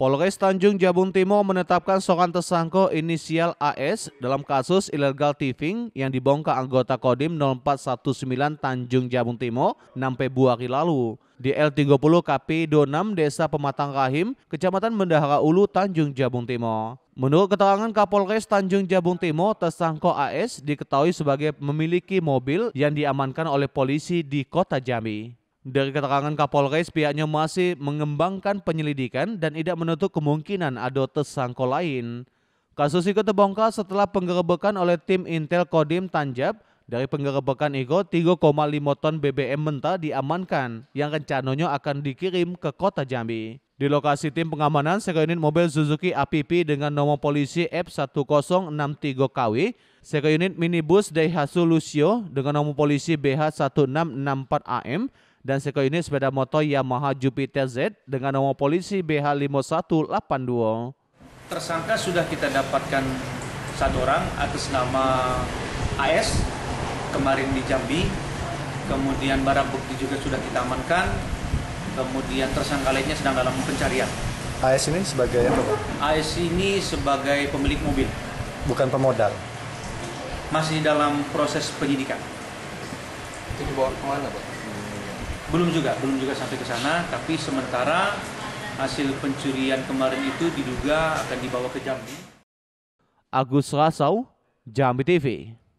Polres Tanjung Jabung Timur menetapkan seorang tersangka inisial AS dalam kasus ilegal tipping yang dibongkar anggota Kodim 0419 Tanjung Jabung Timur 6 Februari lalu di L30 KP 26 Desa Pematang Rahim, Kecamatan Mendahara Ulu, Tanjung Jabung Timur. Menurut keterangan Kapolres Tanjung Jabung Timur, tersangka AS diketahui sebagai memiliki mobil yang diamankan oleh polisi di Kota Jambi. Dari keterangan Kapolres, pihaknya masih mengembangkan penyelidikan dan tidak menutup kemungkinan ada tersangka lain. Kasus itu terbongkar setelah penggerebekan oleh tim Intel Kodim Tanjab dari penggerebekan itu 3,5 ton BBM mentah diamankan yang rencananya akan dikirim ke kota Jambi. Di lokasi tim pengamanan satu unit mobil Suzuki APP dengan nomor polisi F1063KW, satu unit minibus Daihatsu Lucio dengan nomor polisi BH1664AM, dan Seiko ini sepeda motor Yamaha Jupiter Z dengan nomor polisi BH5182. Tersangka sudah kita dapatkan satu orang atas nama AS kemarin di Jambi. Kemudian barang bukti juga sudah kita amankan. Kemudian tersangka lainnya sedang dalam pencarian. AS ini sebagai apa? AS ini sebagai pemilik mobil. Bukan pemodal. Masih dalam proses penyidikan. Itu dibawa kemana, Pak? belum juga belum juga sampai ke sana tapi sementara hasil pencurian kemarin itu diduga akan dibawa ke Jambi Agus Rasau Jambi TV